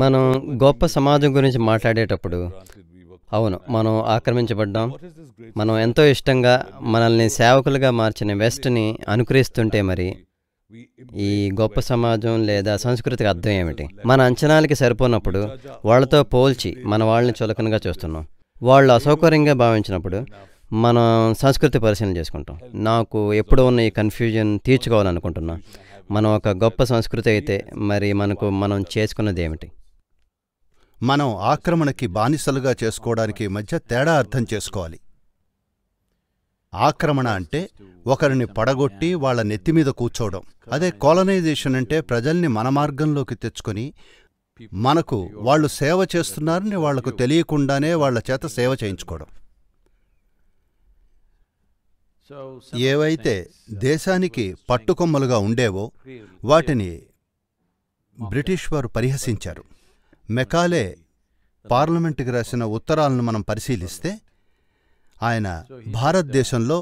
మనం గొప్ప సమాజం గురించి మాట్లాడేటప్పుడు అవును మనం ఆక్రమించబడ్డాం మనం ఎంతో ఇష్టంగా మనల్ని సేవకులుగా మార్చిన వెస్ట్ని అనుకరిస్తుంటే మరి ఈ గొప్ప సమాజం లేదా సంస్కృతికి అర్థం ఏమిటి మన అంచనాలకి సరిపోనప్పుడు వాళ్ళతో పోల్చి మన వాళ్ళని చులకనగా చూస్తున్నాం వాళ్ళు అసౌకర్యంగా భావించినప్పుడు మనం సంస్కృతి పరిశీలన చేసుకుంటాం నాకు ఎప్పుడు ఉన్న ఈ కన్ఫ్యూజన్ తీర్చుకోవాలనుకుంటున్నా మనం ఒక గొప్ప సంస్కృతి అయితే మరి మనకు మనం చేసుకున్నది ఏమిటి మనం ఆక్రమణకి బానిసలుగా చేసుకోవడానికి మధ్య తేడా అర్థం చేసుకోవాలి ఆక్రమణ అంటే ఒకరిని పడగొట్టి వాళ్ల నెత్తిమీద కూర్చోవడం అదే కోలనైజేషన్ అంటే ప్రజల్ని మన మార్గంలోకి తెచ్చుకొని మనకు వాళ్ళు సేవ చేస్తున్నారని వాళ్లకు తెలియకుండానే వాళ్ల చేత సేవ చేయించుకోవడం ఏవైతే దేశానికి పట్టుకొమ్మలుగా ఉండేవో వాటిని బ్రిటిష్ వారు పరిహసించారు మెకాలే పార్లమెంటుకి రాసిన ఉత్తరాలను మనం పరిశీలిస్తే ఆయన భారతదేశంలో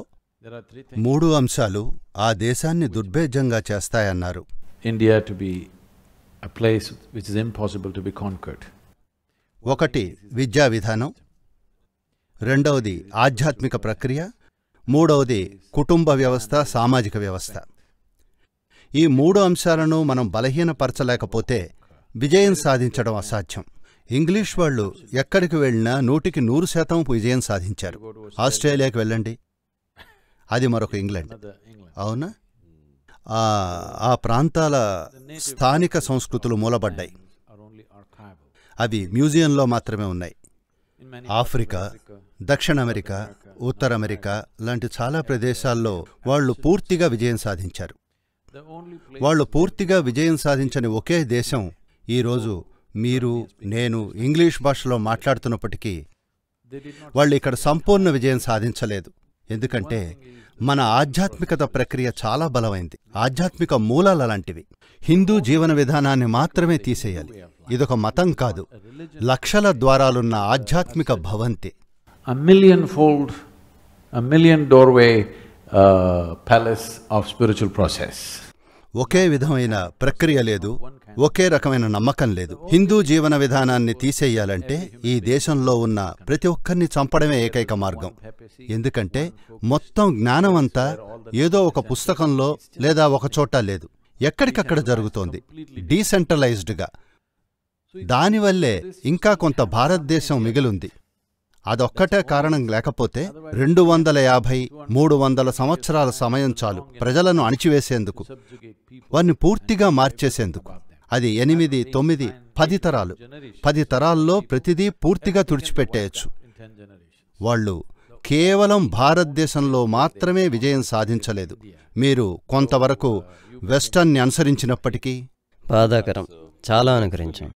మూడు అంశాలు ఆ దేశాన్ని దుర్భేజంగా చేస్తాయన్నారు India to be impossible to be conquered ఒకటి విద్యా విధానం రెండవది ఆధ్యాత్మిక ప్రక్రియ మూడవది కుటుంబ వ్యవస్థ సామాజిక వ్యవస్థ ఈ మూడు అంశాలను మనం బలహీనపరచలేకపోతే విజయం సాధించడం అసాధ్యం ఇంగ్లీష్ వాళ్ళు ఎక్కడికి వెళ్ళినా నూటికి నూరు శాతం విజయం సాధించారు ఆస్ట్రేలియాకి వెళ్ళండి అది మరొక ఇంగ్లాండ్ అవునా ఆ ప్రాంతాల స్థానిక సంస్కృతులు మూలబడ్డాయి అవి మ్యూజియంలో మాత్రమే ఉన్నాయి ఆఫ్రికా దక్షిణ అమెరికా ఉత్తర అమెరికా లాంటి చాలా ప్రదేశాల్లో వాళ్ళు పూర్తిగా విజయం సాధించారు వాళ్ళు పూర్తిగా విజయం సాధించని ఒకే దేశం ఈరోజు మీరు నేను ఇంగ్లీష్ భాషలో మాట్లాడుతున్నప్పటికీ వాళ్ళు ఇక్కడ సంపూర్ణ విజయం సాధించలేదు ఎందుకంటే మన ఆధ్యాత్మికత ప్రక్రియ చాలా బలమైంది ఆధ్యాత్మిక మూలాలు అలాంటివి హిందూ జీవన విధానాన్ని మాత్రమే తీసేయాలి ఇదొక మతం కాదు లక్షల ద్వారాలున్న ఆధ్యాత్మిక భవంతి million fold million doorway palace of spiritual process ఒకే విధమైన ప్రక్రియ లేదు ఒకే రకమైన నమ్మకం లేదు హిందూ జీవన విధానాన్ని తీసేయాలంటే ఈ దేశంలో ఉన్న ప్రతి ఒక్కరిని చంపడమే ఏకైక మార్గం ఎందుకంటే మొత్తం జ్ఞానమంతా ఏదో ఒక పుస్తకంలో లేదా ఒక చోట లేదు ఎక్కడికక్కడ జరుగుతోంది డీసెంట్రలైజ్డ్గా దానివల్లే ఇంకా కొంత భారతదేశం మిగిలింది అదొక్కటే కారణం లేకపోతే రెండు వందల యాభై మూడు వందల సంవత్సరాల సమయం చాలు ప్రజలను అణిచివేసేందుకు వారిని పూర్తిగా మార్చేసేందుకు అది ఎనిమిది తొమ్మిది పది తరాలు పది తరాల్లో ప్రతిదీ పూర్తిగా తుడిచిపెట్టేయచ్చు వాళ్ళు కేవలం భారతదేశంలో మాత్రమే విజయం సాధించలేదు మీరు కొంతవరకు వెస్టర్న్ని అనుసరించినప్పటికీ బాధాకరం చాలా అనుకరించాం